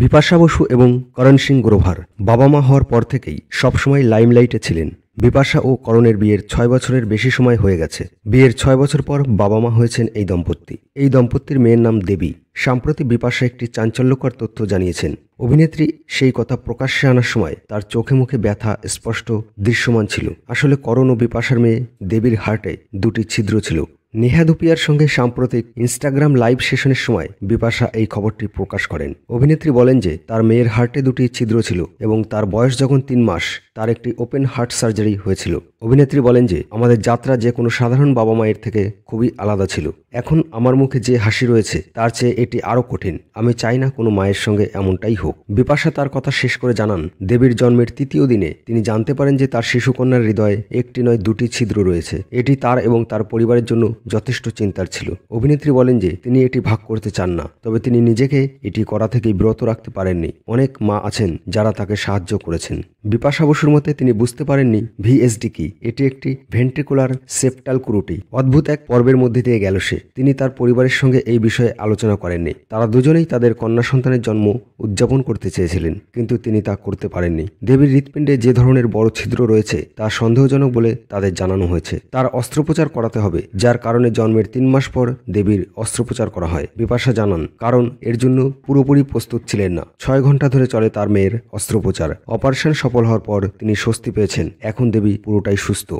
বিপাশা বসু এবং করণ সিং গ্রোভার বাবা মা হওয়ার পর থেকেই সবসময় লাইমলাইটে ছিলেন বিপাশা ও করণের বিয়ের ছয় বছরের বেশি সময় হয়ে গেছে বিয়ের ছয় বছর পর বাবা মা হয়েছেন এই দম্পতি এই দম্পতির মেয়ের নাম দেবী সাম্প্রতি বিপাশা একটি চাঞ্চল্যকর তথ্য জানিয়েছেন অভিনেত্রী সেই কথা প্রকাশ্যে আনার সময় তার চোখে মুখে ব্যথা স্পষ্ট দৃশ্যমান ছিল আসলে করণ ও বিপাশার মেয়ে দেবীর হার্টে দুটি ছিদ্র ছিল নেহা ধুপিয়ার সঙ্গে সাম্প্রতিক ইনস্টাগ্রাম লাইভ সেশনের সময় বিপাশা এই খবরটি প্রকাশ করেন অভিনেত্রী বলেন যে তার মেয়ের হার্টে দুটি ছিদ্র ছিল এবং তার বয়স যখন তিন মাস তার একটি ওপেন হার্ট সার্জারি হয়েছিল অভিনেত্রী বলেন যে আমাদের যাত্রা যে কোনো সাধারণ বাবা মায়ের থেকে খুবই আলাদা ছিল এখন আমার মুখে যে হাসি রয়েছে তার চেয়ে এটি আরও কঠিন আমি চাই না কোনো মায়ের সঙ্গে এমনটাই হোক বিপাশা তার কথা শেষ করে জানান দেবীর জন্মের তৃতীয় দিনে তিনি জানতে পারেন যে তার শিশুকন্যার হৃদয়ে একটি নয় দুটি ছিদ্র রয়েছে এটি তার এবং তার পরিবারের জন্য যথেষ্ট চিন্তার ছিল অভিনেত্রী বলেন যে তিনি এটি ভাগ করতে চান না তবে তিনি নিজেকে এটি করা থেকে বিরত রাখতে পারেননি অনেক মা আছেন যারা তাকে সাহায্য করেছেন বিপাশা বসুর মতে তিনি বুঝতে পারেননি ভিএসডি কি এটি একটি ভেন্ট্রিকুলার সেপ্টাল ক্রুটি অদ্ভুত এক পর্বের মধ্যে দিয়ে গেল সে তিনি তার পরিবারের সঙ্গে এই বিষয়ে আলোচনা করেননি তারা দুজনেই তাদের কন্যা সন্তানের জন্ম উদযাপন করতে চেয়েছিলেন কিন্তু তিনি তা করতে পারেননি দেবীর হৃৎপিণ্ডে যে ধরনের বড় ছিদ্র রয়েছে তা সন্দেহজনক বলে তাদের জানানো হয়েছে তার অস্ত্রোপচার করাতে হবে যার কারণে কারণে জন্মের তিন মাস পর দেবীর অস্ত্রোপচার করা হয় বিপাশা জানান কারণ এর জন্য পুরোপুরি প্রস্তুত ছিলেন না ছয় ঘন্টা ধরে চলে তার মেয়ের অস্ত্রোপচার অপারেশন সফল হওয়ার পর তিনি স্বস্তি পেয়েছেন এখন দেবী পুরোটাই সুস্থ